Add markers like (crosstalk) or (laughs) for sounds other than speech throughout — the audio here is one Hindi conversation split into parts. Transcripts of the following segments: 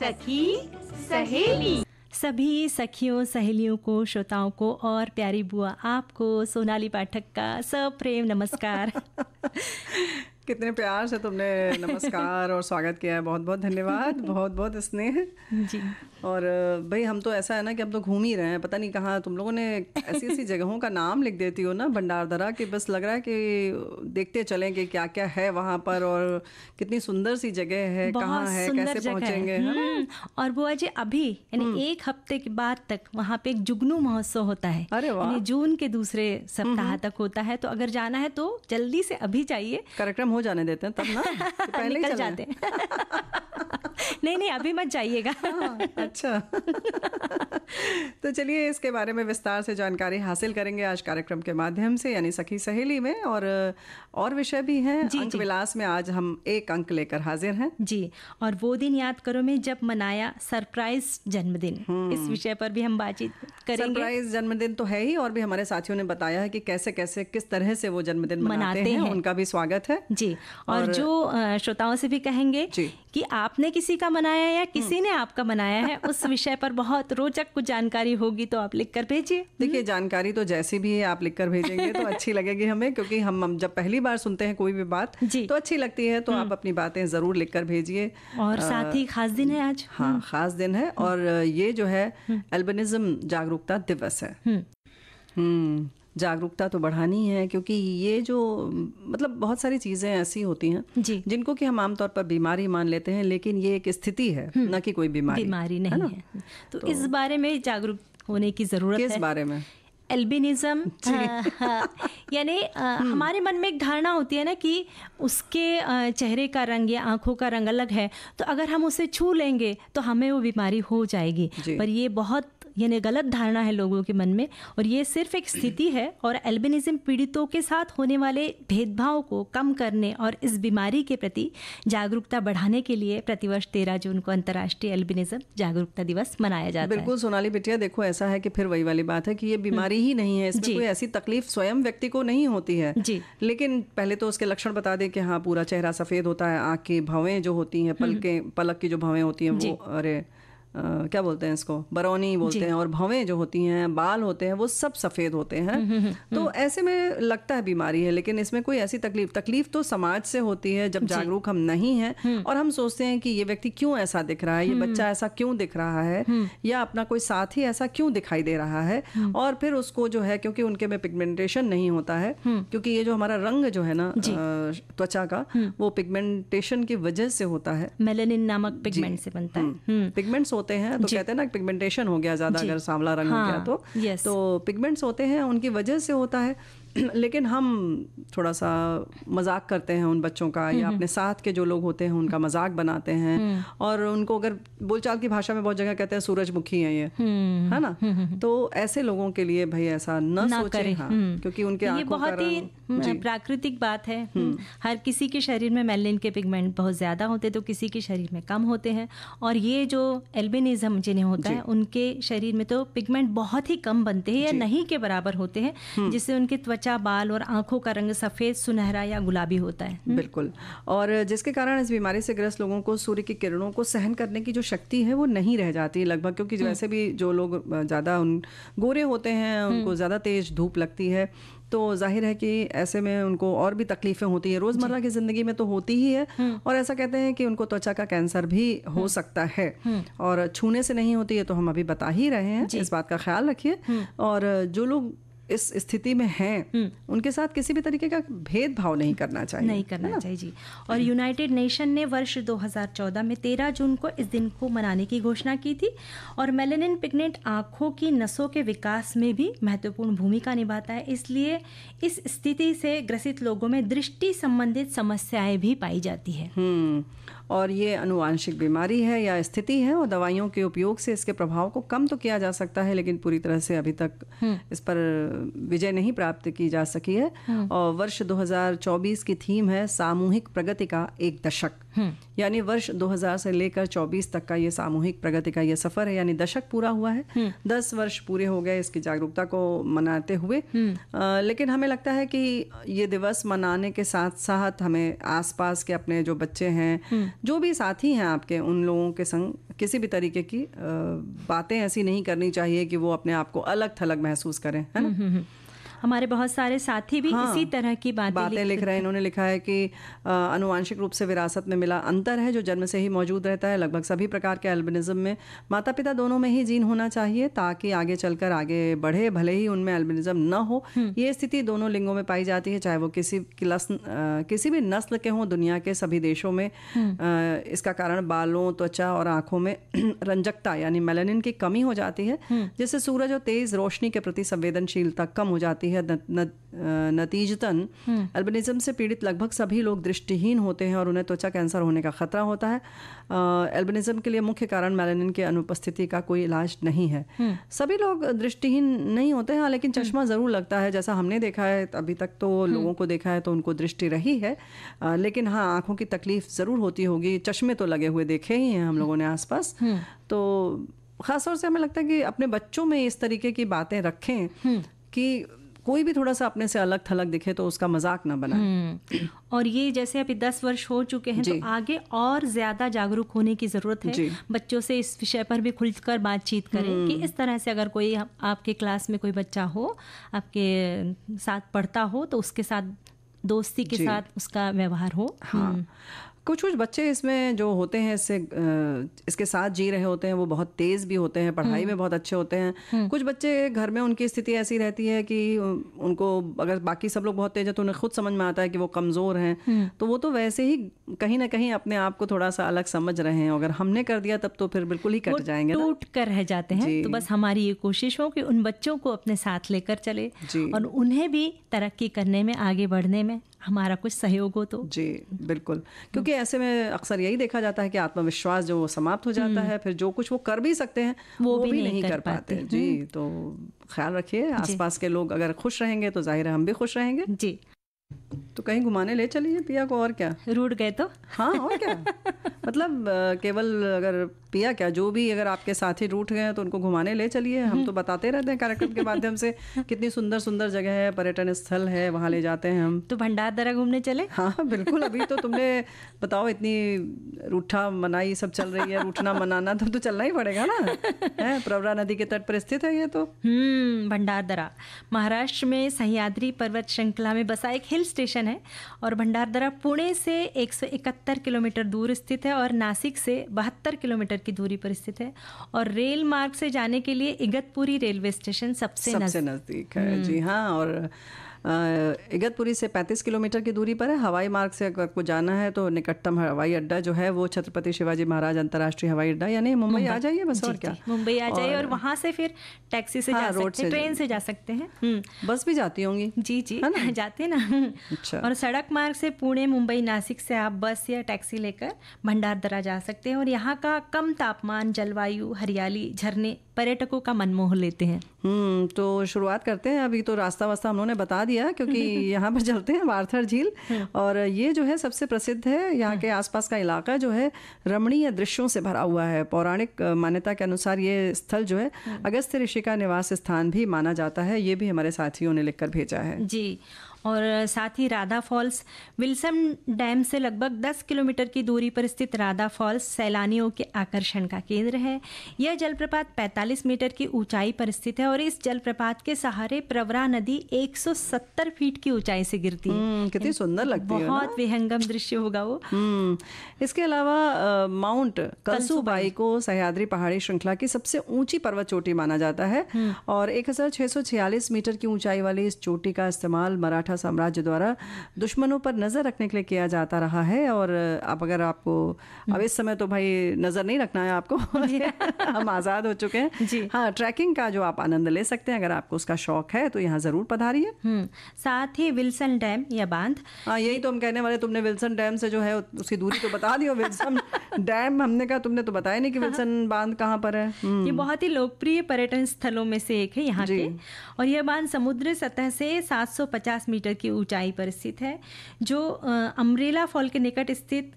सखी सहेली सभी सखियों सहेलियों को श्रोताओं को और प्यारी बुआ आपको सोनाली पाठक का सब प्रेम नमस्कार (laughs) कितने प्यार से तुमने नमस्कार और स्वागत किया है बहुत बहुत धन्यवाद (laughs) बहुत बहुत स्नेह जी और भाई हम तो ऐसा है ना कि हम तो घूम ही रहे हैं पता नहीं कहाँ तुम लोगों ने ऐसी ऐसी (laughs) जगहों का नाम लिख देती हो ना दरा कि बस लग रहा है कि देखते चलें कि क्या क्या है वहाँ पर और कितनी सुंदर सी जगह है कहाँ है कैसे पहुँचेंगे हम्म, और वो अजय अभी यानी हम्म। एक हफ्ते के बाद तक वहाँ पे एक जुगनू महोत्सव होता है अरे वाह जून के दूसरे सप्ताह तक होता है तो अगर जाना है तो जल्दी से अभी चाहिए कार्यक्रम हो जाने देते हैं तब ना (laughs) पहले निकल जाते हैं (laughs) नहीं नहीं अभी मत जाइएगा हाँ, अच्छा (laughs) तो चलिए इसके बारे में विस्तार से जानकारी हासिल करेंगे आज कार्यक्रम के माध्यम से यानी सखी सहेली में और और विषय भी हैं जी, अंक जी. विलास में आज हम एक अंक लेकर हाजिर हैं जी और वो दिन याद करो मैं जब मनाया सरप्राइज जन्मदिन हम्म। इस विषय पर भी हम बातचीत करेंगे सरप्राइज जन्मदिन तो है ही और भी हमारे साथियों ने बताया है कि कैसे कैसे किस तरह से वो जन्मदिन मनाते, मनाते हैं उनका भी स्वागत है जी और, और जो श्रोताओं से भी कहेंगे कि आपने किसी का मनाया या किसी हम्म। ने आपका मनाया है उस विषय पर बहुत रोचक कुछ जानकारी होगी तो आप लिख कर भेजिए देखिए हम्म। जानकारी तो जैसी भी है आप लिख कर भेजेंगे तो अच्छी लगेगी हमें क्योंकि हम जब पहली बार सुनते हैं कोई भी बात तो अच्छी लगती है तो आप हम्म। अपनी बातें जरूर लिख कर भेजिए और साथ ही खास दिन है आज हाँ हम्म। खास दिन है और ये जो है एल्बनिज्म जागरूकता दिवस है हम्म जागरूकता तो बढ़ानी है क्योंकि ये जो मतलब बहुत सारी चीज़ें ऐसी होती हैं जी जिनको कि हम आमतौर पर बीमारी मान लेते हैं लेकिन ये एक स्थिति है हम्म। ना कि कोई बीमारी बीमारी नहीं है, है। तो, तो इस बारे में जागरूक होने की ज़रूरत है इस बारे में एल्बिनिज्म हाँ, यानी हम्म। हमारे मन में एक धारणा होती है ना कि उसके चेहरे का रंग या आंखों का रंग अलग है तो अगर हम उसे छू लेंगे तो हमें वो बीमारी हो जाएगी पर ये बहुत यानी गलत धारणा है लोगों के मन में और ये सिर्फ एक स्थिति है और एल्बिनिज्म पीड़ितों के साथ होने वाले भेदभाव को कम करने और इस बीमारी के प्रति जागरूकता बढ़ाने के लिए प्रतिवर्ष तेरह जून को अंतर्राष्ट्रीय एल्बिनिज्म जागरूकता दिवस मनाया जाता बिल्कुल है बिल्कुल सोनाली बिटिया देखो ऐसा है कि फिर वही वाली बात है कि ये बीमारी हम्म। ही नहीं है इसमें कोई ऐसी तकलीफ स्वयं व्यक्ति को नहीं होती है जी लेकिन पहले तो उसके लक्षण बता दें कि हाँ पूरा चेहरा सफेद होता है आँख की भवें जो होती हैं हम्म। पल पलक की जो भवें होती हैं वो अरे आ, क्या बोलते हैं इसको बरौनी बोलते हैं और भवें जो होती हैं बाल होते हैं वो सब सफ़ेद होते हैं हम्म, हम्म, हम्म। तो ऐसे में लगता है बीमारी है लेकिन इसमें कोई ऐसी तकलीफ तकलीफ तो समाज से होती है जब जागरूक हम नहीं हैं और हम सोचते हैं कि ये व्यक्ति क्यों ऐसा दिख रहा है ये बच्चा ऐसा क्यों दिख रहा है या अपना कोई साथी ऐसा क्यों दिखाई दे रहा है और फिर उसको जो है क्योंकि उनके में पिगमेंटेशन नहीं होता है क्योंकि ये जो हमारा रंग जो है ना त्वचा का वो पिगमेंटेशन की वजह से होता है मेलेनिन नामक पिगमेंट से बनता है पिगमेंट्स होते हैं तो कहते हैं ना पिगमेंटेशन हो गया ज़्यादा अगर सांवला रंग हाँ, हो गया हाँ, तो तो पिगमेंट्स होते हैं उनकी वजह से होता है (clears throat) लेकिन हम थोड़ा सा मजाक करते हैं उन बच्चों का या अपने साथ के जो लोग होते हैं उनका हम्म। मजाक बनाते हैं हम्म। और उनको अगर बोलचाल की भाषा में बहुत जगह कहते हैं सूरजमुखी है ये हम्म। है ना तो ऐसे लोगों के लिए भाई ऐसा न सोचे हाँ, क्योंकि उनके ये बहुत ही प्राकृतिक बात है हर किसी के शरीर में मेलिन के पिगमेंट बहुत ज्यादा होते तो किसी के शरीर में कम होते हैं और ये जो एल्बिनिज्म जिन्हें होता है उनके शरीर में तो पिगमेंट बहुत ही कम बनते हैं या नहीं के बराबर होते हैं जिससे उनके त्वचा कच्चा बाल और आंखों का रंग सफ़ेद सुनहरा या गुलाबी होता है हम्म? बिल्कुल और जिसके कारण इस बीमारी से ग्रस्त लोगों को सूर्य की किरणों को सहन करने की जो शक्ति है वो नहीं रह जाती है लगभग क्योंकि हम्म। वैसे भी जो लोग ज़्यादा उन गोरे होते हैं हम्म। उनको ज़्यादा तेज धूप लगती है तो जाहिर है कि ऐसे में उनको और भी तकलीफें होती है रोजमर्रा की जिंदगी में तो होती ही है और ऐसा कहते हैं कि उनको त्वचा का कैंसर भी हो सकता है और छूने से नहीं होती है तो हम अभी बता ही रहे हैं इस बात का ख्याल रखिए और जो लोग इस स्थिति में हैं हम्म। उनके साथ किसी भी तरीके का भेदभाव नहीं करना चाहिए नहीं करना ना? चाहिए जी और यूनाइटेड नेशन ने वर्ष 2014 में 13 जून को इस दिन को मनाने की घोषणा की थी और मेलेनिन पिगनेंट आँखों की नसों के विकास में भी महत्वपूर्ण भूमिका निभाता है इसलिए इस स्थिति से ग्रसित लोगों में दृष्टि संबंधित समस्याएं भी पाई जाती है हम्म। और ये अनुवांशिक बीमारी है या स्थिति है और दवाइयों के उपयोग से इसके प्रभाव को कम तो किया जा सकता है लेकिन पूरी तरह से अभी तक हम्म। इस पर विजय नहीं प्राप्त की जा सकी है हम्म। और वर्ष 2024 की थीम है सामूहिक प्रगति का एक दशक हम्म। यानी वर्ष 2000 से लेकर 24 तक का ये सामूहिक प्रगति का ये सफर है यानी दशक पूरा हुआ है दस वर्ष पूरे हो गए इसकी जागरूकता को मनाते हुए आ, लेकिन हमें लगता है कि ये दिवस मनाने के साथ साथ हमें आसपास के अपने जो बच्चे हैं जो भी साथी हैं आपके उन लोगों के संग किसी भी तरीके की बातें ऐसी नहीं करनी चाहिए कि वो अपने आप को अलग थलग महसूस करें है ना हम्म, हम्म, हम्म। हमारे बहुत सारे साथी भी हाँ, इसी तरह की बातें बातें लिख, लिख रहे हैं इन्होंने लिखा है कि अनुवांशिक रूप से विरासत में मिला अंतर है जो जन्म से ही मौजूद रहता है लगभग सभी प्रकार के एल्बिनिज्म में माता पिता दोनों में ही जीन होना चाहिए ताकि आगे चलकर आगे बढ़े भले ही उनमें एल्बिनिज्म न हो हम्म। ये स्थिति दोनों लिंगों में पाई जाती है चाहे वो किसी किसी भी नस्ल के हों दुनिया के सभी देशों में हम्म। इसका कारण बालों त्वचा और आंखों में (clears throat) रंजकता यानी मेलेनिन की कमी हो जाती है हम्म। जिससे सूरज और तेज रोशनी के प्रति संवेदनशीलता कम हो जाती है बेहद नतीजतन हम्म। अल्बिनिज्म से पीड़ित लगभग सभी लोग दृष्टिहीन होते हैं और उन्हें त्वचा कैंसर होने का खतरा होता है एल्बिनिज्म के लिए मुख्य कारण मेलेनिन की अनुपस्थिति का कोई इलाज नहीं है हम्म। सभी लोग दृष्टिहीन नहीं होते हैं लेकिन हम्म। चश्मा ज़रूर लगता है जैसा हमने देखा है अभी तक तो लोगों को देखा है तो उनको दृष्टि रही है लेकिन हाँ आंखों की तकलीफ ज़रूर होती होगी चश्मे तो लगे हुए देखे ही हैं हम लोगों ने आसपास तो ख़ासतौर से हमें लगता है कि अपने बच्चों में इस तरीके की बातें रखें कि कोई भी थोड़ा सा अपने से अलग थलग दिखे तो उसका मजाक ना बनाए हम्म। और ये जैसे अभी दस वर्ष हो चुके हैं तो आगे और ज्यादा जागरूक होने की जरूरत है बच्चों से इस विषय पर भी खुलकर बातचीत करें कि हम्म। इस तरह से अगर कोई आपके क्लास में कोई बच्चा हो आपके साथ पढ़ता हो तो उसके साथ दोस्ती के साथ उसका व्यवहार हो हाँ हम्म। कुछ कुछ बच्चे इसमें जो होते हैं इससे इसके साथ जी रहे होते हैं वो बहुत तेज़ भी होते हैं पढ़ाई हम्म। में बहुत अच्छे होते हैं हम्म। कुछ बच्चे घर में उनकी स्थिति ऐसी रहती है कि उनको अगर बाकी सब लोग बहुत तेज है तो उन्हें खुद समझ में आता है कि वो कमज़ोर हैं हम्म। तो वो तो वैसे ही कहीं ना कहीं अपने आप को थोड़ा सा अलग समझ रहे हैं अगर हमने कर दिया तब तो फिर बिल्कुल ही कट जाएंगे टूट कर रह जाते हैं तो बस हमारी ये कोशिश हो कि उन बच्चों को अपने साथ लेकर चले और उन्हें भी तरक्की करने में आगे बढ़ने में हमारा कुछ सहयोग हो तो जी बिल्कुल क्योंकि ऐसे में अक्सर यही देखा जाता है कि आत्मविश्वास जो वो समाप्त हो जाता हम्म। है फिर जो कुछ वो कर भी सकते हैं वो, वो भी, भी नहीं, नहीं कर, पाते, पाते जी हम्म। तो ख्याल रखिए आसपास के लोग अगर खुश रहेंगे तो जाहिर है हम भी खुश रहेंगे जी तो कहीं घुमाने ले चलिए पिया को और क्या रूट गए तो हाँ और क्या मतलब केवल अगर पिया क्या जो भी अगर आपके साथी रूट गए तो उनको घुमाने ले चलिए हम हम्म। तो बताते रहते हैं कार्यक्रम के माध्यम से कितनी सुंदर सुंदर जगह है पर्यटन स्थल है वहाँ ले जाते हैं हम तो भंडार दरा घूमने चले हाँ, हाँ बिल्कुल अभी तो तुमने बताओ इतनी रूठा मनाई सब चल रही है रूठना मनाना तो, तो चलना ही पड़ेगा ना है प्रवरा नदी के तट पर स्थित है ये तो हम्म भंडार दरा महाराष्ट्र में सहयाद्री पर्वत श्रृंखला में बसा एक हिल स्टेशन स्टेशन है और भंडारदरा पुणे से 171 किलोमीटर दूर स्थित है और नासिक से बहत्तर किलोमीटर की दूरी पर स्थित है और रेल मार्ग से जाने के लिए इगतपुरी रेलवे स्टेशन सबसे सबसे नजदीक है हम्म। जी हाँ और इगतपुरी से 35 किलोमीटर की दूरी पर है हवाई मार्ग से अगर आपको जाना है तो निकटतम हवाई अड्डा जो है वो छत्रपति शिवाजी महाराज अंतर्राष्ट्रीय हवाई अड्डा यानी मुंबई आ जाइए बस और क्या मुंबई आ जाइए और वहाँ से फिर टैक्सी से हाँ, रोड से ट्रेन से जा सकते हैं हम्म, हम्म। बस भी जाती होंगी जी जी है (laughs) जाते ना (laughs) अच्छा और सड़क मार्ग से पुणे मुंबई नासिक से आप बस या टैक्सी लेकर भंडारदरा जा सकते हैं और यहाँ का कम तापमान जलवायु हरियाली झरने पर्यटकों का मन मोह लेते हैं हम्म तो शुरुआत करते हैं अभी तो रास्ता वास्ता हम लोगों ने बता दिया क्योंकि (laughs) यहाँ पर चलते हैं वार्थर झील हाँ। और ये जो है सबसे प्रसिद्ध है यहाँ हाँ। के आसपास का इलाका जो है रमणीय दृश्यों से भरा हुआ है पौराणिक मान्यता के अनुसार ये स्थल जो है हाँ। अगस्त ऋषि का निवास स्थान भी माना जाता है ये भी हमारे साथियों ने लिख भेजा है जी और साथ ही राधा फॉल्स विल्सन डैम से लगभग 10 किलोमीटर की दूरी पर स्थित राधा फॉल्स सैलानियों के आकर्षण का केंद्र है यह जलप्रपात 45 मीटर की ऊंचाई पर स्थित है और इस जलप्रपात के सहारे प्रवरा नदी 170 फीट की ऊंचाई से गिरती है हम्म, कितनी सुंदर लगती है बहुत विहंगम दृश्य होगा वो हम्म, इसके अलावा माउंट कलसूबाई को सह्याद्री पहाड़ी श्रृंखला की सबसे ऊंची पर्वत चोटी माना जाता है हम्म। और एक मीटर की ऊंचाई वाली इस चोटी का इस्तेमाल मराठा मराठा साम्राज्य द्वारा दुश्मनों पर नज़र रखने के लिए किया जाता रहा है और अब अगर आपको अब इस समय तो भाई नज़र नहीं रखना है आपको (laughs) हम आज़ाद हो चुके हैं जी हाँ ट्रैकिंग का जो आप आनंद ले सकते हैं अगर आपको उसका शौक है तो यहाँ ज़रूर पधारिए हम्म, साथ ही विल्सन डैम या बांध हाँ यही तो हम कहने वाले तुमने विल्सन डैम से जो है उसकी दूरी तो बता दी विल्सन (laughs) डैम हमने कहा तुमने तो बताया नहीं कि विल्सन हाँ। बांध कहाँ पर है हम्म। ये बहुत ही लोकप्रिय पर्यटन स्थलों में से एक है यहाँ के और यह बांध समुद्र सतह से 750 मीटर मीटर की ऊंचाई पर स्थित है जो अम्ब्रेला फॉल के निकट स्थित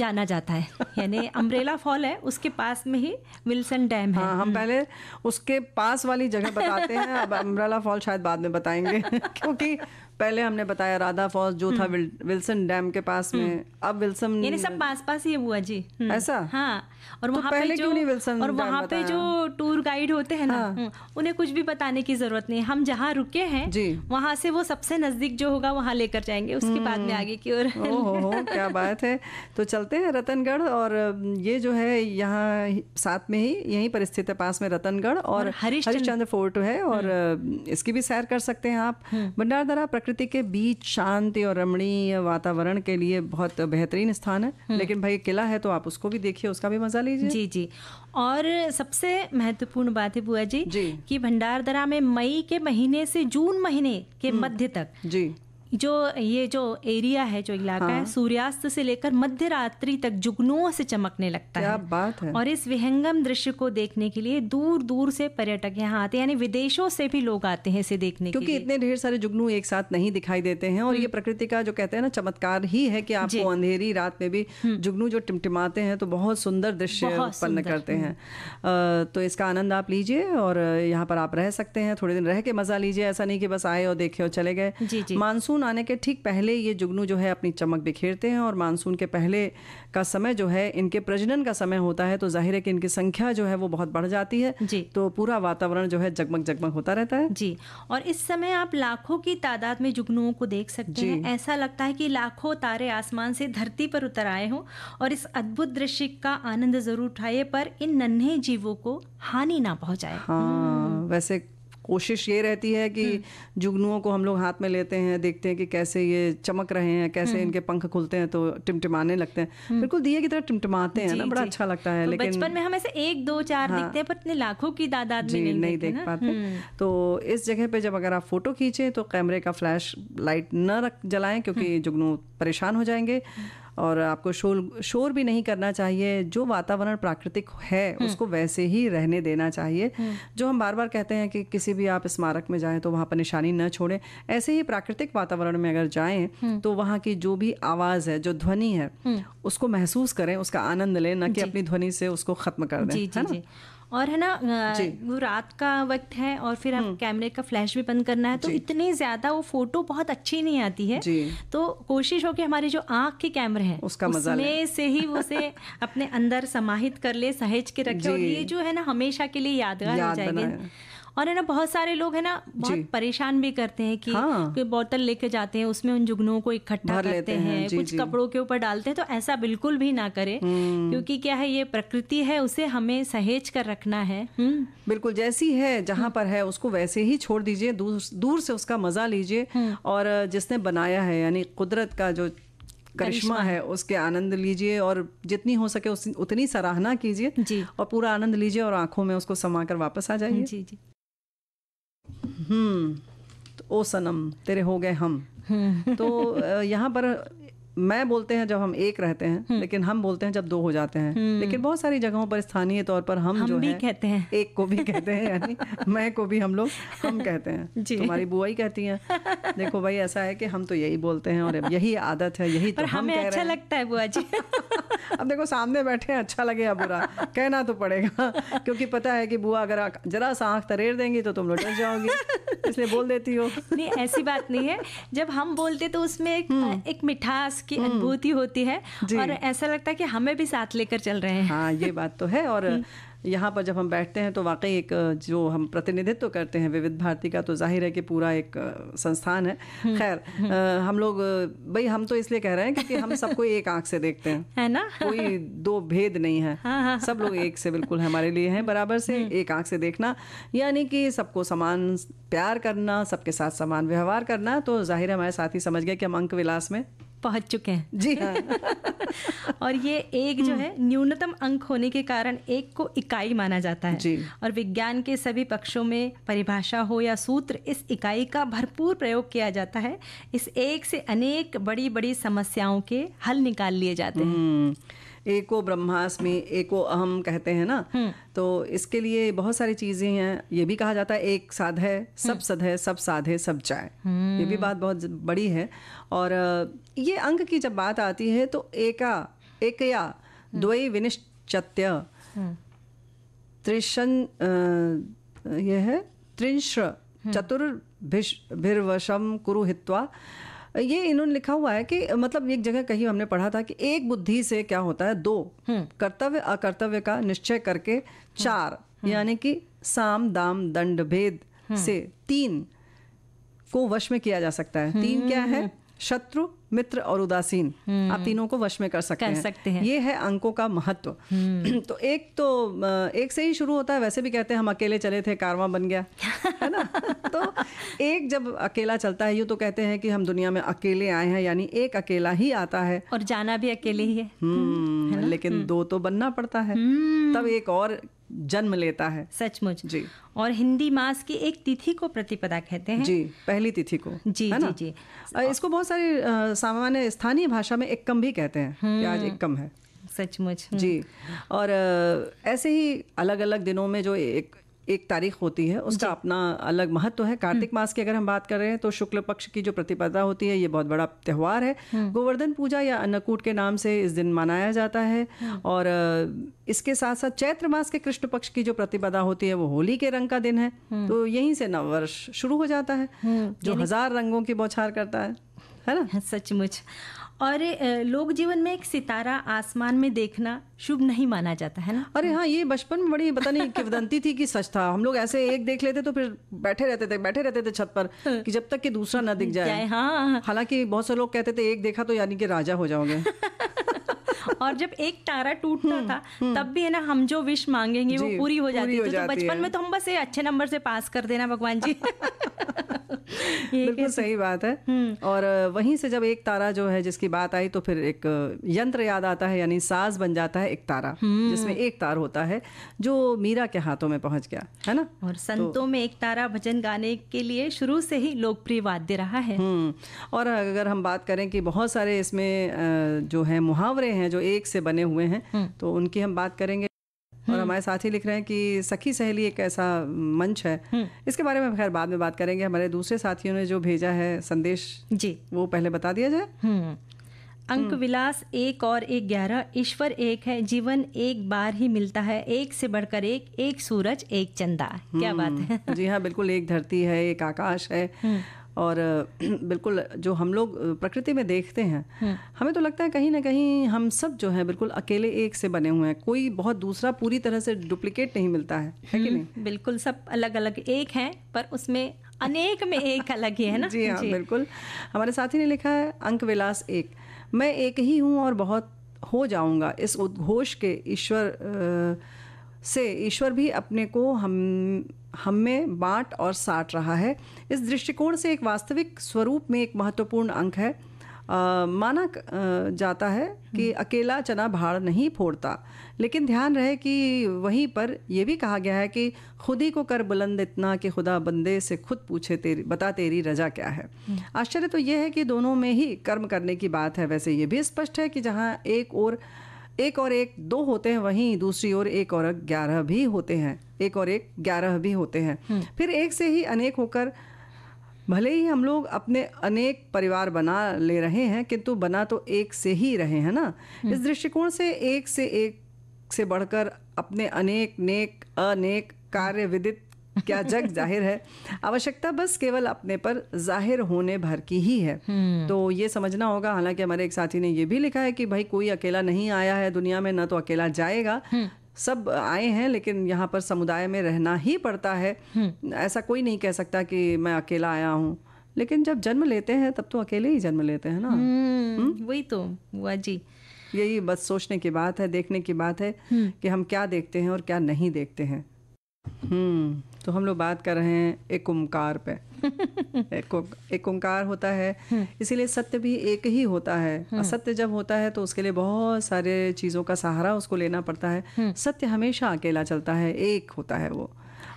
जाना जाता है यानी अम्ब्रेला फॉल है उसके पास में ही विल्सन डैम है हाँ, हम हम्म। पहले उसके पास वाली जगह बताते हैं अब अम्ब्रेला फॉल शायद बाद में बताएंगे (laughs) क्योंकि पहले हमने बताया राधा फॉल्स जो था हम्म। विल, विल्सन डैम के पास में हम्म। अब विल्सन यानी सब पास पास ही हुआ जी हम्म। ऐसा हाँ और तो वहाँ तो पे जो नहीं विल्सन और वहाँ पे जो टूर गाइड होते हैं ना हाँ। उन्हें कुछ भी बताने की जरूरत नहीं हम जहाँ रुके हैं वहाँ से वो सबसे नजदीक जो होगा वहाँ लेकर जाएंगे उसके बाद में आगे की ओर क्या बात है तो चलते हैं रतनगढ़ और ये जो है यहाँ साथ में ही यहीं पर स्थित है पास में रतनगढ़ और हरिश्चंद्र फोर्ट है और इसकी भी सैर कर सकते हैं आप भंडारधरा प्रकृति प्रकृति के बीच शांति और रमणीय वातावरण के लिए बहुत बेहतरीन स्थान है हम्म। लेकिन भाई किला है तो आप उसको भी देखिए उसका भी मजा लीजिए जी जी और सबसे महत्वपूर्ण बात है बुआ जी, जी कि भंडारदरा में मई के महीने से जून महीने के हम्म। मध्य तक जी जो ये जो एरिया है जो इलाका हाँ। है सूर्यास्त से लेकर मध्य रात्रि तक जुगनुओं से चमकने लगता क्या है बात है और इस विहंगम दृश्य को देखने के लिए दूर दूर से पर्यटक यहाँ आते हैं यानी विदेशों से भी लोग आते हैं इसे देखने क्योंकि इतने ढेर सारे जुगनू एक साथ नहीं दिखाई देते हैं और ये हम्म। प्रकृति का जो कहते हैं ना चमत्कार ही है कि आपको अंधेरी रात में भी हम्म। जुगनू जो टिमटिमाते हैं तो बहुत सुंदर दृश्य उत्पन्न करते हम्म। हैं तो इसका आनंद आप लीजिए और यहाँ पर आप रह सकते हैं थोड़े दिन रह के मजा लीजिए ऐसा नहीं कि बस आए और देखे और चले गए मानसून मानसून आने के ठीक पहले ये जुगनू जो है अपनी चमक बिखेरते हैं और मानसून के पहले का समय जो है इनके प्रजनन का समय होता है तो जाहिर है कि इनकी संख्या जो है वो बहुत बढ़ जाती है जी तो पूरा वातावरण जो है जगमग जगमग होता रहता है जी और इस समय आप लाखों की तादाद में जुगनुओं को देख सकते हैं ऐसा लगता है कि लाखों तारे आसमान से धरती पर उतर आए हों और इस अद्भुत दृश्य का आनंद जरूर उठाए पर इन नन्हे जीवों को हानि ना पहुंचाए हाँ हम्म। वैसे कोशिश ये रहती है कि हम्म। जुगनुओं को हम लोग हाथ में लेते हैं देखते हैं कि कैसे ये चमक रहे हैं कैसे हम्म। इनके पंख खुलते हैं तो टिमटिमाने लगते हैं हम्म। बिल्कुल दिए की तरह टिमटिमाते हैं ना बड़ा अच्छा लगता है तो लेकिन बचपन में हम ऐसे एक दो चार हाँ। देखते हैं पर इतने लाखों की तादाद में नहीं देख पाते तो इस जगह पे जब अगर आप फोटो खींचे तो कैमरे का फ्लैश लाइट न रख जलाएं क्योंकि जुगनू परेशान हो जाएंगे और आपको शोर शोर भी नहीं करना चाहिए जो वातावरण प्राकृतिक है हम्म। उसको वैसे ही रहने देना चाहिए हम्म। जो हम बार बार कहते हैं कि किसी भी आप स्मारक में जाएं तो वहाँ पर निशानी न छोड़ें ऐसे ही प्राकृतिक वातावरण में अगर जाएं हम्म। तो वहाँ की जो भी आवाज़ है जो ध्वनि है उसको महसूस करें उसका आनंद लें न कि अपनी ध्वनि से उसको खत्म कर दें और है ना वो रात का वक्त है और फिर हम हम्म। कैमरे का फ्लैश भी बंद करना है तो इतनी ज्यादा वो फोटो बहुत अच्छी नहीं आती है तो कोशिश हो कि हमारी जो आँख के कैमरे हैं उसका मजा उसमें से ही उसे (laughs) अपने अंदर समाहित कर ले सहेज के रखे और ये जो है ना हमेशा के लिए यादगार हो जाएगी और है ना बहुत सारे लोग है ना बहुत परेशान भी करते हैं कि हाँ। कोई बोतल लेके जाते हैं उसमें उन जुगनुओं को इकट्ठा करते हैं कुछ कपड़ों के ऊपर डालते हैं तो ऐसा बिल्कुल भी ना करे हम्म। क्योंकि क्या है ये प्रकृति है उसे हमें सहेज कर रखना है हम्म। बिल्कुल जैसी है जहाँ हम्म। पर है उसको वैसे ही छोड़ दीजिए दूर से उसका मजा लीजिए और जिसने बनाया है यानी कुदरत का जो करिश्मा है उसके आनंद लीजिए और जितनी हो सके उतनी सराहना कीजिए और पूरा आनंद लीजिए और आंखों में उसको समा कर वापस आ जाइए जी जी हम्म तो ओ सनम तेरे हो गए हम (laughs) तो यहाँ पर मैं बोलते हैं जब हम एक रहते हैं हम्म। लेकिन हम बोलते हैं जब दो हो जाते हैं हम्म। लेकिन बहुत सारी जगहों पर स्थानीय तौर पर हम, हम जो भी है, कहते हैं एक को भी कहते हैं यानी (laughs) मैं को भी हम लोग हम कहते हैं तुम्हारी बुआ ही कहती है देखो भाई ऐसा है कि हम तो यही बोलते हैं और यही आदत है यही तो हम अच्छा लगता है बुआ जी (laughs) अब देखो सामने बैठे अच्छा लगे या बुरा कहना तो पड़ेगा क्योंकि पता है कि बुआ अगर जरा सा आंख तरेर देंगी तो तुम लोग डर जाओगी इसलिए बोल देती हो नहीं ऐसी बात नहीं है जब हम बोलते तो उसमें एक, हम्म। एक मिठास की हम्म। अनुभूति होती है और ऐसा लगता है कि हमें भी साथ लेकर चल रहे हैं हाँ ये (laughs) बात तो है और हम्म। यहाँ पर जब हम बैठते हैं तो वाकई एक जो हम प्रतिनिधित्व करते हैं विविध भारती का तो जाहिर है कि पूरा एक संस्थान है हम्म, खैर हम लोग भाई हम तो इसलिए कह रहे हैं क्योंकि हम सबको एक आंख से देखते हैं (laughs) है ना कोई दो भेद नहीं है हाँ, हाँ। सब लोग एक से बिल्कुल हमारे लिए हैं बराबर से एक आंख से देखना यानी कि सबको समान प्यार करना सबके साथ समान व्यवहार करना तो जाहिर है हमारे ही समझ गए कि हम अंक विलास में पहुंच चुके हैं जी (laughs) और ये एक जो हम्म। है न्यूनतम अंक होने के कारण एक को इकाई माना जाता है जी। और विज्ञान के सभी पक्षों में परिभाषा हो या सूत्र इस इकाई का भरपूर प्रयोग किया जाता है इस एक से अनेक बड़ी बड़ी समस्याओं के हल निकाल लिए जाते हैं हम्म। एको ब्रह्मास्मि एको अहम कहते हैं ना हम्म। तो इसके लिए बहुत सारी चीजें हैं ये भी कहा जाता है एक साध है सब हम्म। सद है सब साधे सब चाय ये भी हम्म। बात बहुत बड़ी है और ये अंक की जब बात आती है तो एका या द्वई विनिश्चत्य त्रिशन यह है चतुर्भिश भिर्वशम कुरु हित्वा ये इन्होंने लिखा हुआ है कि मतलब एक जगह कहीं हमने पढ़ा था कि एक बुद्धि से क्या होता है दो हम्म। कर्तव्य अकर्तव्य का निश्चय करके चार हम्म। हम्म। यानी कि साम दाम दंड भेद से तीन को वश में किया जा सकता है तीन क्या है शत्रु मित्र और उदासीन आप हम्म। तीनों को वश में कर सकते कर हैं सकते हैं ये है अंकों का महत्व हम्म। (clears throat) तो एक तो एक से ही शुरू होता है वैसे भी कहते हैं हम अकेले चले थे कारवा बन गया है ना (laughs) तो एक जब अकेला चलता है यू तो कहते हैं कि हम दुनिया में अकेले आए हैं यानी एक अकेला ही आता है और जाना भी अकेले ही है, हम्म, है लेकिन दो तो बनना पड़ता है तब एक और जन्म लेता है सचमुच जी और हिंदी मास की एक तिथि को प्रतिपदा कहते हैं जी पहली तिथि को जी है जी, ना? जी इसको बहुत सारी सामान्य स्थानीय भाषा में एक कम भी कहते हैं कि आज हम्म। कम है सचमुच हम्म। जी और ऐसे ही अलग अलग दिनों में जो एक एक तारीख होती है उसका अपना अलग महत्व है कार्तिक हम्म। मास की अगर हम बात कर रहे हैं तो शुक्ल पक्ष की जो प्रतिपदा होती है ये बहुत बड़ा त्यौहार है हम्म। गोवर्धन पूजा या अन्नकूट के नाम से इस दिन मनाया जाता है हम्म। और इसके साथ साथ चैत्र मास के कृष्ण पक्ष की जो प्रतिपदा होती है वो होली के रंग का दिन है तो यहीं से नववर्ष शुरू हो जाता है जो हजार रंगों की बौछार करता है है ना (laughs) सचमुच और लोक जीवन में एक सितारा आसमान में देखना शुभ नहीं माना जाता है ना अरे हाँ ये बचपन में बड़ी पता नहीं किवदंती थी कि सच था हम लोग ऐसे एक देख लेते तो फिर बैठे रहते थे बैठे रहते थे छत पर हाँ। कि जब तक कि दूसरा ना दिख जाए हाँ हालांकि बहुत से लोग कहते थे एक देखा तो यानी कि राजा हो जाओगे (laughs) और जब एक तारा टूटता हम्म, था हम्म। तब भी है ना हम जो विश मांगेंगे वो पूरी हो जाती, पूरी हो जाती है तो बचपन में तो हम बस अच्छे नंबर से पास कर देना भगवान जी (laughs) (laughs) बिल्कुल सही बात है हम्म। और वहीं से जब एक तारा जो है जिसकी बात आई तो फिर एक यंत्र याद आता है यानी साज बन जाता है एक तारा हम्म। जिसमें एक तार होता है जो मीरा के हाथों में पहुंच गया है ना और संतों तो, में एक तारा भजन गाने के लिए शुरू से ही लोकप्रिय वाद्य रहा है हम्म। और अगर हम बात करें कि बहुत सारे इसमें जो है मुहावरे हैं जो एक से बने हुए हैं तो उनकी हम बात करेंगे और हम्म। हमारे साथी लिख रहे हैं कि सखी सहेली एक ऐसा मंच है हम्म। इसके बारे में खैर बाद में बात करेंगे हमारे दूसरे साथियों ने जो भेजा है संदेश जी वो पहले बता दिया जाए हम्म। अंक विलास एक और एक ग्यारह ईश्वर एक है जीवन एक बार ही मिलता है एक से बढ़कर एक एक सूरज एक चंदा क्या बात है जी हाँ बिल्कुल एक धरती है एक आकाश है और (clears throat) बिल्कुल जो हम लोग प्रकृति में देखते हैं हम्म। हमें तो लगता है कहीं ना कहीं हम सब जो है बिल्कुल अकेले एक से बने हुए हैं कोई बहुत दूसरा पूरी तरह से डुप्लीकेट नहीं मिलता है, है कि हम्म, नहीं बिल्कुल सब अलग अलग एक हैं पर उसमें अनेक में एक अलग ही है ना (laughs) जी हाँ जी। बिल्कुल हमारे साथी ने लिखा है अंक विलास एक मैं एक ही हूँ और बहुत हो जाऊंगा इस उद्घोष के ईश्वर से ईश्वर भी अपने को हम हम में बांट और साट रहा है इस दृष्टिकोण से एक वास्तविक स्वरूप में एक महत्वपूर्ण अंक है आ, माना जाता है कि हम्म। अकेला चना भाड़ नहीं फोड़ता लेकिन ध्यान रहे कि वहीं पर यह भी कहा गया है कि खुद ही को कर बुलंद इतना कि खुदा बंदे से खुद पूछे तेरी बता तेरी रजा क्या है हम्म। आश्चर्य तो यह है कि दोनों में ही कर्म करने की बात है वैसे ये भी स्पष्ट है कि जहाँ एक और एक और एक दो होते हैं वहीं दूसरी ओर एक और ग्यारह भी होते हैं एक और एक ग्यारह भी होते हैं हम्म। फिर एक से ही अनेक होकर भले ही हम लोग अपने अनेक परिवार बना ले रहे हैं किंतु बना तो एक से ही रहे हैं ना हम्म। इस दृष्टिकोण से एक से एक से बढ़कर अपने अनेक नेक अनेक कार्य विदित क्या (laughs) जग जाहिर है आवश्यकता बस केवल अपने पर जाहिर होने भर की ही है हम्म। तो ये समझना होगा हालांकि हमारे एक साथी ने ये भी लिखा है कि भाई कोई अकेला नहीं आया है दुनिया में ना तो अकेला जाएगा सब आए हैं लेकिन यहाँ पर समुदाय में रहना ही पड़ता है हम्म। ऐसा कोई नहीं कह सकता कि मैं अकेला आया हूँ लेकिन जब जन्म लेते हैं तब तो अकेले ही जन्म लेते हैं ना हम्म, हम्म। वही तो हुआ जी यही बस सोचने की बात है देखने की बात है कि हम क्या देखते हैं और क्या नहीं देखते हैं हम्म तो हम लोग बात कर रहे हैं एक ओमकार पे (laughs) एक ओंकार होता है इसीलिए सत्य भी एक ही होता है असत्य जब होता है तो उसके लिए बहुत सारे चीज़ों का सहारा उसको लेना पड़ता है हम्म। सत्य हमेशा अकेला चलता है एक होता है वो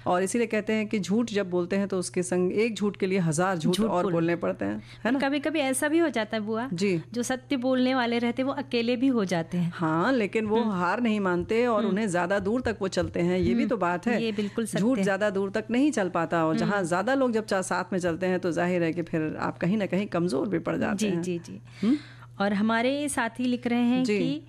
और इसीलिए कहते हैं कि झूठ जब बोलते हैं तो उसके संग एक झूठ के लिए हजार झूठ और बोलने पड़ते हैं है ना कभी कभी ऐसा भी हो जाता है बुआ जी जो सत्य बोलने वाले रहते वो अकेले भी हो जाते हैं हाँ लेकिन वो हम्म। हार नहीं मानते और हम्म। उन्हें ज्यादा दूर तक वो चलते हैं ये भी हम्म। तो बात है ये बिल्कुल झूठ ज्यादा दूर तक नहीं चल पाता और जहाँ ज्यादा लोग जब साथ में चलते हैं तो जाहिर है कि फिर आप कहीं ना कहीं कमजोर भी पड़ जाते हैं जी जी जी और हमारे साथी लिख रहे हैं कि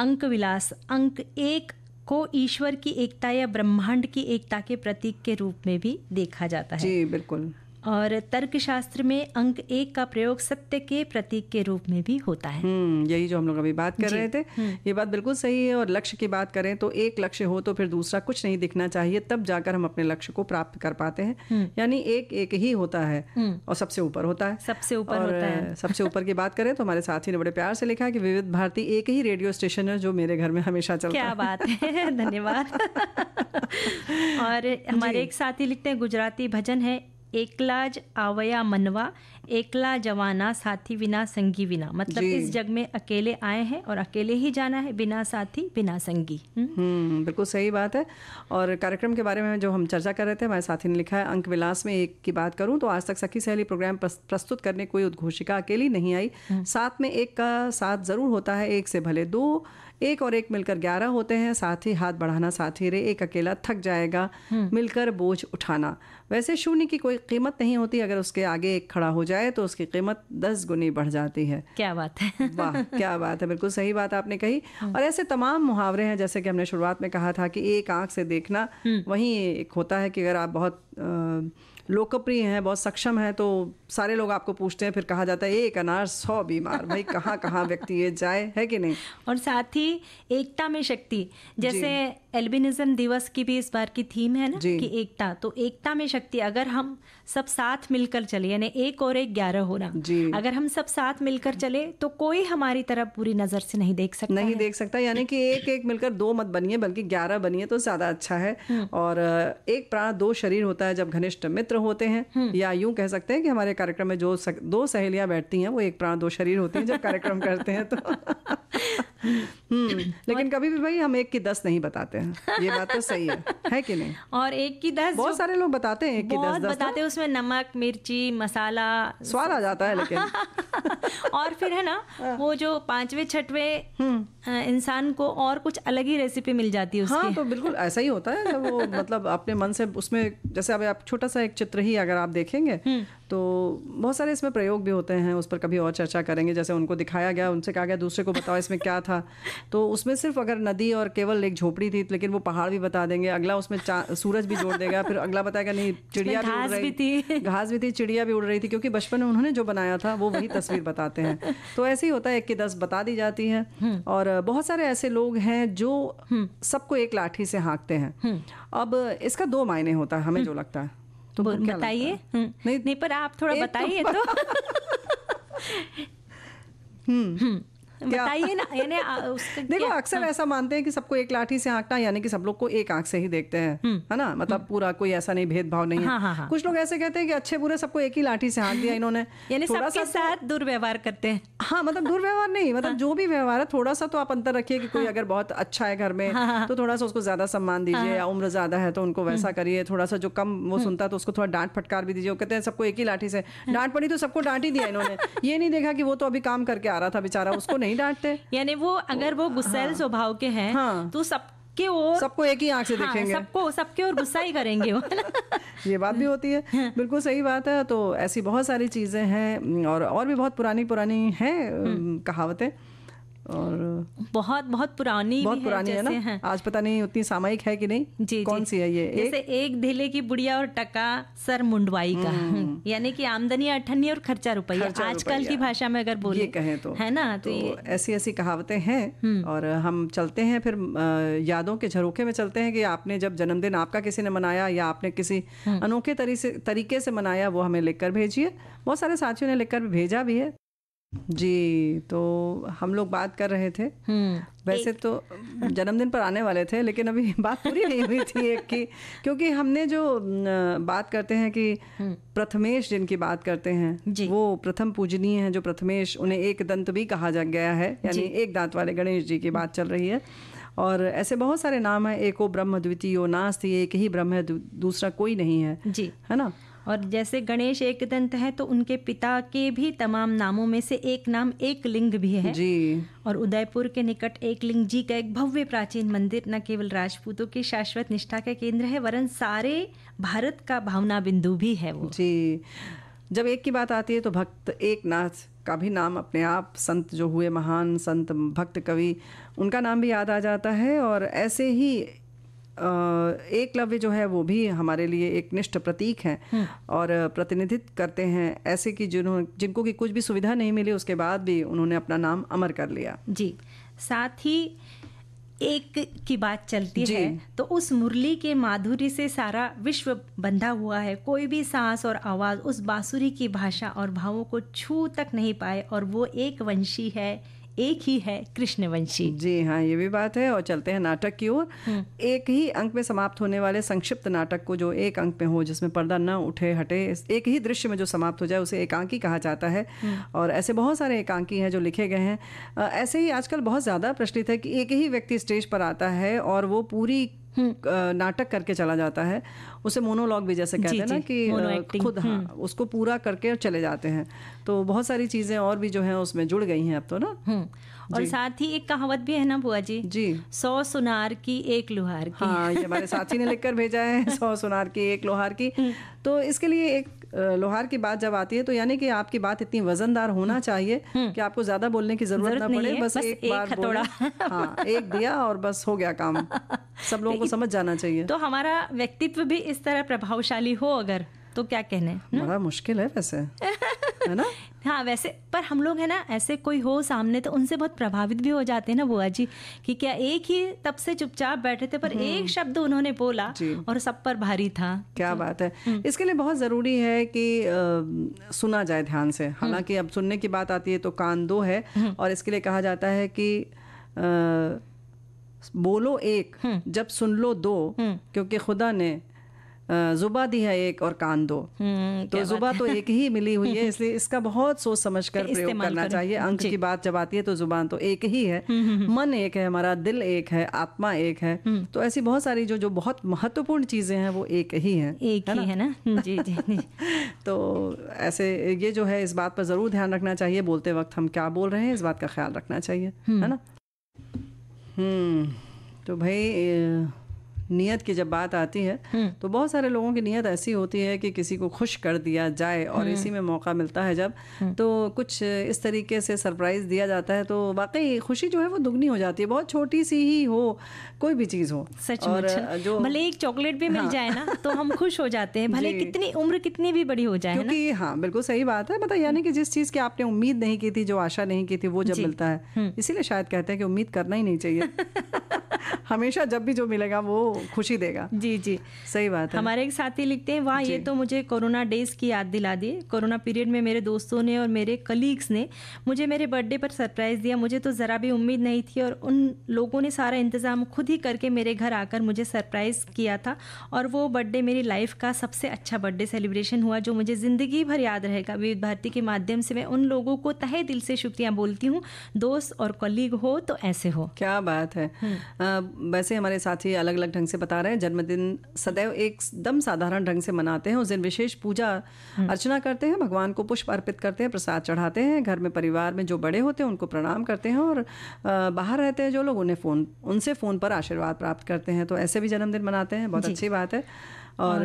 अंक विलास अंक एक को ईश्वर की एकता या ब्रह्मांड की एकता के प्रतीक के रूप में भी देखा जाता है जी बिल्कुल और तर्कशास्त्र में अंक एक का प्रयोग सत्य के प्रतीक के रूप में भी होता है हम्म, यही जो हम लोग अभी बात कर रहे थे हम्म। ये बात बिल्कुल सही है और लक्ष्य की बात करें तो एक लक्ष्य हो तो फिर दूसरा कुछ नहीं दिखना चाहिए तब जाकर हम अपने लक्ष्य को प्राप्त कर पाते हैं हम्म। यानी एक एक ही होता है और सबसे ऊपर होता है सबसे ऊपर होता है (laughs) सबसे ऊपर की बात करें तो हमारे साथी ने बड़े प्यार से लिखा कि विविध भारती एक ही रेडियो स्टेशन है जो मेरे घर में हमेशा चलता क्या बात है धन्यवाद (laughs) और हमारे एक साथी लिखते हैं गुजराती भजन है एकला ज आवया मनवा एकला जवाना साथी बिना संगी बिना मतलब इस जग में अकेले आए हैं और अकेले ही जाना है बिना साथी बिना संगी हम्म बिल्कुल सही बात है और कार्यक्रम के बारे में जो हम चर्चा कर रहे थे हमारे साथी ने लिखा है अंक विलास में एक की बात करूं तो आज तक सखी सहेली प्रोग्राम प्रस्तुत करने कोई उद्घोषिका अकेली नहीं आई साथ में एक का साथ जरूर होता है एक से भले दो एक और एक मिलकर ग्यारह होते हैं साथ ही हाथ बढ़ाना साथ ही रे एक अकेला थक जाएगा हम्म। मिलकर बोझ उठाना वैसे शून्य की कोई कीमत नहीं होती अगर उसके आगे एक खड़ा हो जाए तो उसकी कीमत दस गुनी बढ़ जाती है क्या बात है वाह क्या बात है बिल्कुल सही बात आपने कही हम्म। और ऐसे तमाम मुहावरे हैं जैसे कि हमने शुरुआत में कहा था कि एक आंख से देखना हम्म। वही एक होता है कि अगर आप बहुत आ, लोकप्रिय हैं बहुत सक्षम हैं तो सारे लोग आपको पूछते हैं फिर कहा जाता है एक अनार सौ बीमार भाई कहाँ कहाँ व्यक्ति ये जाए है कि नहीं और साथ ही एकता में शक्ति जैसे एल्बिनिज्म दिवस की भी इस बार की थीम है ना कि एकता तो एकता में शक्ति अगर हम सब साथ मिलकर चले यानी एक और एक ग्यारह होना अगर हम सब साथ मिलकर चले तो कोई हमारी तरफ पूरी नजर से नहीं देख सकता नहीं देख सकता यानी कि एक एक मिलकर दो मत बनिए बल्कि ग्यारह बनिए तो ज्यादा अच्छा है हम्म। और एक प्राण दो शरीर होता है जब घनिष्ठ मित्र होते हैं हम्म। या यूं कह सकते हैं कि हमारे कार्यक्रम में जो दो सहेलियां बैठती हैं वो एक प्राण दो शरीर होते हैं जब कार्यक्रम करते हैं तो (laughs) हम्म, लेकिन कभी भी भाई हम एक की दस नहीं बताते हैं ये बात तो सही है है कि नहीं और एक की दस बहुत सारे लोग बताते हैं एक की दस दस बताते हैं उसमें नमक मिर्ची मसाला स्वाद आ जाता है लेकिन (laughs) और फिर है ना हाँ। वो जो पांचवे छठवे हम्म। इंसान को और कुछ अलग ही रेसिपी मिल जाती है हाँ, उसकी हाँ तो बिल्कुल ऐसा ही होता है जब वो (laughs) मतलब अपने मन से उसमें जैसे अब आप छोटा सा एक चित्र ही अगर आप देखेंगे हम्म। तो बहुत सारे इसमें प्रयोग भी होते हैं उस पर कभी और चर्चा करेंगे जैसे उनको दिखाया गया उनसे कहा गया दूसरे को बताओ इसमें क्या था तो उसमें सिर्फ अगर नदी और केवल एक झोपड़ी थी लेकिन वो पहाड़ भी बता देंगे अगला उसमें सूरज भी जोड़ देगा फिर अगला बताएगा नहीं (laughs) चिड़िया भी उड़ रही थी (laughs) घास भी थी चिड़िया भी उड़ रही थी क्योंकि बचपन में उन्होंने जो बनाया था वो वही तस्वीर बताते हैं तो ऐसे ही होता है एक की दस बता दी जाती है हम्म। और बहुत सारे ऐसे लोग हैं जो हम्म। सबको एक लाठी से हाँकते हैं हम्म। अब इसका दो मायने होता है हमें हम्म। जो लगता है तो, तो बताइए नहीं नहीं पर आप थोड़ा तो बताइए तो (laughs) हम्म बताइए ना यानी देखो अक्सर हाँ। ऐसा मानते हैं कि सबको एक लाठी से आंकना यानी कि सब लोग को एक आंख से ही देखते हैं हम्म। है ना मतलब हम्म। पूरा कोई ऐसा नहीं भेदभाव नहीं है हाँ, हाँ, कुछ लोग ऐसे कहते हैं कि अच्छे बुरे सबको एक ही लाठी से हाँक दिया इन्होंने यानी सा तो साथ दुर्व्यवहार करते हैं हाँ मतलब दुर्व्यवहार नहीं मतलब जो भी व्यवहार है थोड़ा सा तो आप अंतर रखिए कि कोई अगर बहुत अच्छा है घर में तो थोड़ा सा उसको ज्यादा सम्मान दीजिए या उम्र ज्यादा है तो उनको वैसा हम्म। करिए थोड़ा सा जो कम वो सुनता है तो उसको थोड़ा डांट फटकार भी दीजिए वो कहते हैं सबको एक ही लाठी से डांट पड़ी तो सबको डांट ही दिया इन्होंने (laughs) ये नहीं देखा कि वो तो अभी काम करके आ रहा था बेचारा उसको नहीं नहीं डांटते यानी वो अगर वो गुस्सेल हाँ। स्वभाव के हैं हाँ। तो सब के और सबको एक ही आंख से हाँ, देखेंगे सबको सबके और गुस्सा ही करेंगे (laughs) ये बात भी होती है हाँ। बिल्कुल सही बात है तो ऐसी बहुत सारी चीज़ें हैं और और भी बहुत पुरानी पुरानी हैं हम्म। कहावतें और बहुत बहुत पुरानी बहुत भी पुरानी है, है ना है। आज पता नहीं उतनी सामायिक है कि नहीं जी कौन जी, सी है ये जैसे एक, एक की बुढ़िया और टका सर मुंडवाई का हम्म। यानी कि आमदनी अठन्नी और खर्चा रुपया आजकल की भाषा में अगर बोले कहें तो है ना तो, तो ऐसी ऐसी कहावतें हैं हम्म। और हम चलते हैं फिर यादों के झरोखे में चलते हैं कि आपने जब जन्मदिन आपका किसी ने मनाया या आपने किसी हम्म। अनोखे तरीके से मनाया वो हमें लिखकर भेजिए बहुत सारे साथियों ने लिखकर भेजा भी है जी तो हम लोग बात कर रहे थे हम्म। वैसे तो जन्मदिन पर आने वाले थे लेकिन अभी (laughs) बात पूरी नहीं हुई थी एक की क्योंकि हमने जो बात करते हैं कि हम्म। प्रथमेश जिनकी बात करते हैं वो प्रथम पूजनीय हैं जो प्रथमेश उन्हें एक दंत भी कहा जा गया है यानी एक दांत वाले गणेश जी की बात चल रही है और ऐसे बहुत सारे नाम हैं एको ब्रह्म द्वितीयो नास्त एक ही ब्रह्म है दूसरा कोई नहीं है जी है ना और जैसे गणेश एक दंत है तो उनके पिता के भी तमाम नामों में से एक नाम एक लिंग भी है जी और उदयपुर के निकट एक लिंग जी का एक भव्य प्राचीन मंदिर न केवल राजपूतों की शाश्वत निष्ठा का केंद्र है वरन सारे भारत का भावना बिंदु भी है वो जी जब एक की बात आती है तो भक्त एक नाथ का भी नाम अपने आप संत जो हुए महान संत भक्त कवि उनका नाम भी याद आ जाता है और ऐसे ही एक लव्य जो है वो भी हमारे लिए एक निष्ठ प्रतीक है हम्म। और प्रतिनिधित्व करते हैं ऐसे कि जिन्होंने जिनको की कुछ भी सुविधा नहीं मिली उसके बाद भी उन्होंने अपना नाम अमर कर लिया जी साथ ही एक की बात चलती है तो उस मुरली के माधुरी से सारा विश्व बंधा हुआ है कोई भी सांस और आवाज़ उस बांसुरी की भाषा और भावों को छू तक नहीं पाए और वो एक वंशी है एक ही है कृष्णवंशी जी हाँ ये भी बात है और चलते हैं नाटक की ओर हम्म। एक ही अंक में समाप्त होने वाले संक्षिप्त नाटक को जो एक अंक में हो जिसमें पर्दा न उठे हटे एक ही दृश्य में जो समाप्त हो जाए उसे एकांकी कहा जाता है हम्म। और ऐसे बहुत सारे एकांकी हैं जो लिखे गए हैं ऐसे ही आजकल बहुत ज़्यादा प्रचलित है कि एक ही व्यक्ति स्टेज पर आता है और वो पूरी नाटक करके चला जाता है उसे मोनोलॉग भी जैसे कहते हैं ना कि खुद हाँ हम्म। उसको पूरा करके चले जाते हैं तो बहुत सारी चीज़ें और भी जो है उसमें जुड़ गई हैं अब तो ना हम्म। और साथ ही एक कहावत भी है ना बुआ जी जी सौ सुनार की एक लोहार की हाँ ये हमारे साथी ने लिखकर भेजा है (laughs) सौ सुनार की एक लोहार की हम्म। तो इसके लिए एक लोहार की बात जब आती है तो यानी कि आपकी बात इतनी वजनदार होना हम्म। चाहिए हम्म। कि आपको ज्यादा बोलने की जरूरत ना पड़े बस, बस एक, एक बार थोड़ा हाँ एक दिया और बस हो गया काम सब लोगों को (laughs) समझ जाना चाहिए तो हमारा व्यक्तित्व भी इस तरह प्रभावशाली हो अगर तो क्या कहने बड़ा मुश्किल है वैसे है ना (laughs) हाँ वैसे पर हम लोग है ना ऐसे कोई हो सामने तो उनसे बहुत प्रभावित भी हो जाते हैं ना बुआ जी कि क्या एक ही तब से चुपचाप बैठे थे पर एक हम्म। शब्द उन्होंने बोला और सब पर भारी था क्या बात है हम्म। इसके लिए बहुत ज़रूरी है कि आ, सुना जाए ध्यान से हम्म। हालांकि अब सुनने की बात आती है तो कान दो है और इसके लिए कहा जाता है कि आ, बोलो एक जब सुन लो दो क्योंकि खुदा ने जुबा दी है एक और कान दो हम्म, तो जुबा तो एक ही मिली हुई है (laughs) इसलिए इसका बहुत सोच समझ कर प्रयोग करना चाहिए अंक की बात जब आती है तो जुबान तो एक ही है हम्म, हम्म, मन एक है हमारा दिल एक है आत्मा एक है तो ऐसी बहुत सारी जो जो बहुत महत्वपूर्ण चीजें हैं वो एक ही है एक ही है ना जी जी (laughs) तो ऐसे ये जो है इस बात पर जरूर ध्यान रखना चाहिए बोलते वक्त हम क्या बोल रहे हैं इस बात का ख्याल रखना चाहिए है ना हम्म तो भाई नीयत की जब बात आती है हम्म। तो बहुत सारे लोगों की नीयत ऐसी होती है कि किसी को खुश कर दिया जाए और हम्म। इसी में मौका मिलता है जब हम्म। तो कुछ इस तरीके से सरप्राइज़ दिया जाता है तो वाकई खुशी जो है वो दुगनी हो जाती है बहुत छोटी सी ही हो कोई भी चीज़ हो सच और जो भले एक चॉकलेट भी मिल हाँ। जाए ना तो हम खुश हो जाते हैं भले (laughs) कितनी उम्र कितनी भी बड़ी हो जाए क्योंकि हाँ बिल्कुल सही बात है मतलब यानी कि जिस चीज़ की आपने उम्मीद नहीं की थी जो आशा नहीं की थी वो जब मिलता है इसीलिए शायद कहते हैं कि उम्मीद करना ही नहीं चाहिए (laughs) हमेशा जब भी जो मिलेगा वो खुशी देगा जी जी सही बात है हमारे एक साथी लिखते हैं वाह ये तो मुझे कोरोना डेज की याद दिला दी कोरोना पीरियड में मेरे दोस्तों ने और मेरे कलीग्स ने मुझे मेरे बर्थडे पर सरप्राइज़ दिया मुझे तो ज़रा भी उम्मीद नहीं थी और उन लोगों ने सारा इंतज़ाम खुद ही करके मेरे घर आकर मुझे सरप्राइज़ किया था और वो बर्थडे मेरी लाइफ का सबसे अच्छा बर्थडे सेलिब्रेशन हुआ जो मुझे ज़िंदगी भर याद रहेगा विविध भारती के माध्यम से मैं उन लोगों को तहे दिल से शुक्रिया बोलती हूँ दोस्त और कलीग हो तो ऐसे हो क्या बात है हम्म। वैसे हमारे साथी अलग अलग ढंग से बता रहे हैं जन्मदिन सदैव एकदम साधारण ढंग से मनाते हैं उस दिन विशेष पूजा हम्म। अर्चना करते हैं भगवान को पुष्प अर्पित करते हैं प्रसाद चढ़ाते हैं घर में परिवार में जो बड़े होते हैं उनको प्रणाम करते हैं और बाहर रहते हैं जो लोग उन्हें फ़ोन उनसे फ़ोन पर आशीर्वाद प्राप्त करते हैं तो ऐसे भी जन्मदिन मनाते हैं बहुत अच्छी बात है और,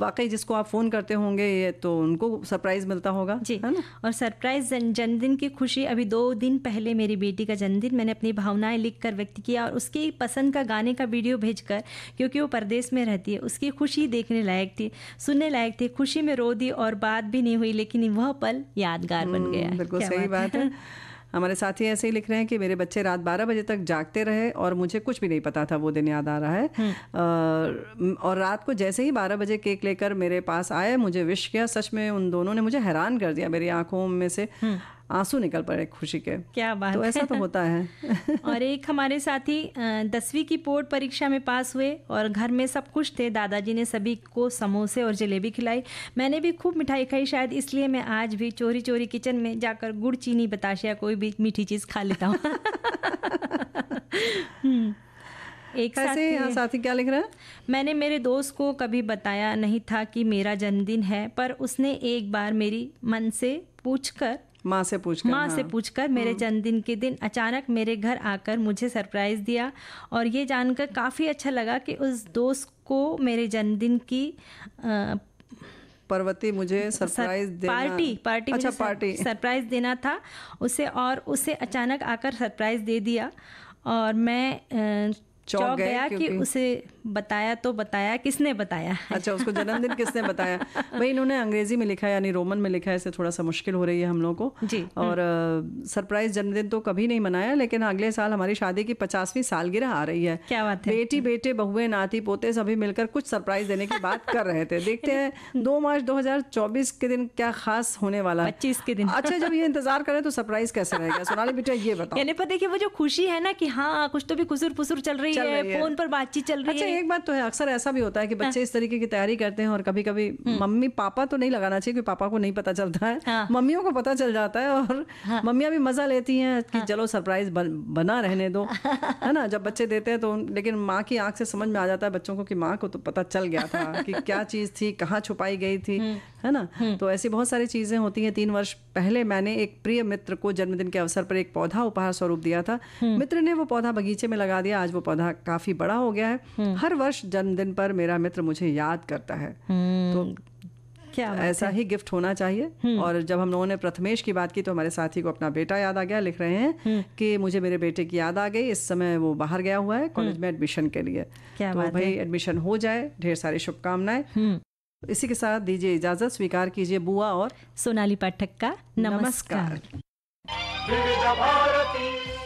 वाकई जिसको आप फ़ोन करते होंगे ये तो उनको सरप्राइज़ मिलता होगा जी है ना और सरप्राइज़ जन्मदिन की खुशी अभी दो दिन पहले मेरी बेटी का जन्मदिन मैंने अपनी भावनाएं लिख कर व्यक्त किया और उसके पसंद का गाने का वीडियो भेजकर क्योंकि वो परदेश में रहती है उसकी खुशी देखने लायक थी सुनने लायक थी खुशी में रो दी और बात भी नहीं हुई लेकिन वह पल यादगार बन हम्म, गया बिल्कुल सही बात है हमारे साथी ऐसे ही लिख रहे हैं कि मेरे बच्चे रात 12 बजे तक जागते रहे और मुझे कुछ भी नहीं पता था वो दिन याद आ रहा है आ, हम्म। और रात को जैसे ही 12 बजे केक लेकर मेरे पास आए मुझे विश किया सच में उन दोनों ने मुझे हैरान कर दिया मेरी आंखों में से हम्म। आंसू निकल पड़े खुशी के क्या बात तो ऐसा तो होता है (laughs) और एक हमारे साथी दसवीं की बोर्ड परीक्षा में पास हुए और घर में सब खुश थे दादाजी ने सभी को समोसे और जलेबी खिलाई मैंने भी खूब मिठाई खाई शायद इसलिए मैं आज भी चोरी चोरी किचन में जाकर गुड़ चीनी बताशे या कोई भी मीठी चीज़ खा लेता हूँ (laughs) हम्म। एक ऐसे साथी, साथी क्या लिख रहा है मैंने मेरे दोस्त को कभी बताया नहीं था कि मेरा जन्मदिन है पर उसने एक बार मेरी मन से पूछकर माँ से पूछ माँ हाँ। से पूछकर मेरे हाँ। जन्मदिन के दिन अचानक मेरे घर आकर मुझे सरप्राइज़ दिया और ये जानकर काफ़ी अच्छा लगा कि उस दोस्त को मेरे जन्मदिन की आ, पर्वती मुझे सरप्राइज देना पार्टी पार्टी अच्छा पार्टी सरप्राइज देना था उसे और उसे अचानक आकर सरप्राइज दे दिया और मैं चौंक, गया, गया कि उसे बताया तो बताया किसने बताया अच्छा उसको जन्मदिन किसने बताया (laughs) भाई इन्होंने अंग्रेजी में लिखा यानी रोमन में लिखा है इसे थोड़ा सा मुश्किल हो रही है हम लोगों को जी और हम्म। सरप्राइज जन्मदिन तो कभी नहीं मनाया लेकिन अगले साल हमारी शादी की पचासवीं सालगिरह आ रही है क्या बात है बेटी बेटे बहुए नाती पोते सभी मिलकर कुछ सरप्राइज देने की बात कर रहे थे (laughs) देखते हैं दो मार्च दो के दिन क्या खास होने वाला है पच्चीस के दिन अच्छा जब ये इंतजार करें तो सरप्राइज कैसे रहेगा सोनाली बेटा ये बताओ यानी पता देखिए वो जो खुशी है ना कि हाँ कुछ तो भी कुसुर फुसुर चल रही है रही है फोन पर बातचीत चल रही अच्छा, है एक बात तो है अक्सर ऐसा भी होता है कि हाँ। बच्चे इस तरीके की तैयारी करते हैं और कभी कभी हम्म। मम्मी पापा तो नहीं लगाना चाहिए क्योंकि पापा को नहीं पता चलता है हाँ। मम्मियों को पता चल जाता है और हाँ। मम्मियाँ भी मजा लेती हैं कि चलो सरप्राइज बना रहने दो है ना जब बच्चे देते हैं तो लेकिन माँ की आंख से समझ में आ जाता है बच्चों को कि माँ को तो पता चल गया था कि (laughs) क्या चीज़ थी कहाँ छुपाई गई थी हम्म। है ना हम्म। तो ऐसी बहुत सारी चीज़ें होती हैं तीन वर्ष पहले मैंने एक प्रिय मित्र को जन्मदिन के अवसर पर एक पौधा उपहार स्वरूप दिया था मित्र ने वो पौधा बगीचे में लगा दिया आज वो पौधा ना काफ़ी बड़ा हो गया है हम्म। हर वर्ष जन्मदिन पर मेरा मित्र मुझे याद करता है हम्म। तो क्या ऐसा ही गिफ्ट होना चाहिए हम्म। और जब हम लोगों ने प्रथमेश की बात की तो हमारे साथी को अपना बेटा याद आ गया लिख रहे हैं कि मुझे मेरे बेटे की याद आ गई इस समय वो बाहर गया हुआ है कॉलेज में एडमिशन के लिए क्या तो भाई एडमिशन हो जाए ढेर सारी शुभकामनाएं इसी के साथ दीजिए इजाजत स्वीकार कीजिए बुआ और सोनाली पाठक का नमस्कार, नमस्कार।